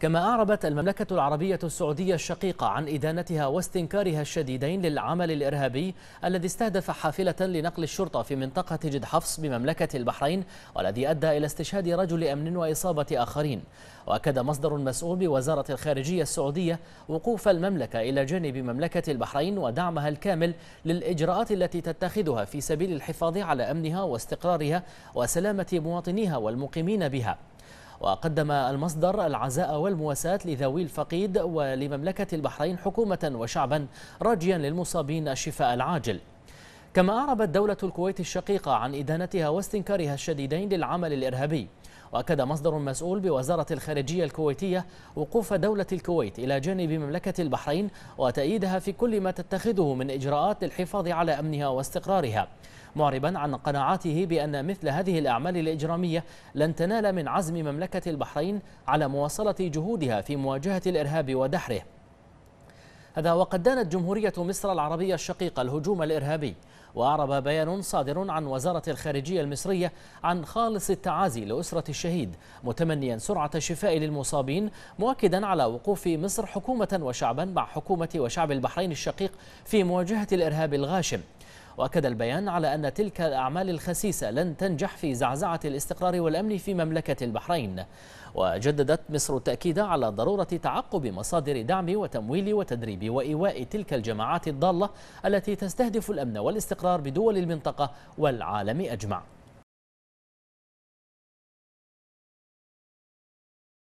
كما أعربت المملكة العربية السعودية الشقيقة عن إدانتها واستنكارها الشديدين للعمل الإرهابي الذي استهدف حافلة لنقل الشرطة في منطقة جد حفص بمملكة البحرين والذي أدى إلى استشهاد رجل أمن وإصابة آخرين وأكد مصدر مسؤول بوزارة الخارجية السعودية وقوف المملكة إلى جانب مملكة البحرين ودعمها الكامل للإجراءات التي تتخذها في سبيل الحفاظ على أمنها واستقرارها وسلامة مواطنيها والمقيمين بها وقدم المصدر العزاء والمواساة لذوي الفقيد ولمملكة البحرين حكومة وشعبا راجيا للمصابين الشفاء العاجل كما أعربت دولة الكويت الشقيقة عن إدانتها واستنكارها الشديدين للعمل الإرهابي وأكد مصدر مسؤول بوزارة الخارجية الكويتية وقوف دولة الكويت إلى جانب مملكة البحرين وتأييدها في كل ما تتخذه من إجراءات للحفاظ على أمنها واستقرارها معربا عن قناعاته بأن مثل هذه الأعمال الإجرامية لن تنال من عزم مملكة البحرين على مواصلة جهودها في مواجهة الإرهاب ودحره هذا وقد دانت جمهورية مصر العربية الشقيقة الهجوم الإرهابي وأعرب بيان صادر عن وزارة الخارجية المصرية عن خالص التعازي لأسرة الشهيد متمنيا سرعة الشفاء للمصابين مؤكدا على وقوف مصر حكومة وشعبا مع حكومة وشعب البحرين الشقيق في مواجهة الإرهاب الغاشم وأكد البيان على أن تلك الأعمال الخسيسة لن تنجح في زعزعة الاستقرار والأمن في مملكة البحرين وجددت مصر التأكيد على ضرورة تعقب مصادر دعم وتمويل وتدريب وإيواء تلك الجماعات الضالة التي تستهدف الأمن والاستقرار بدول المنطقة والعالم أجمع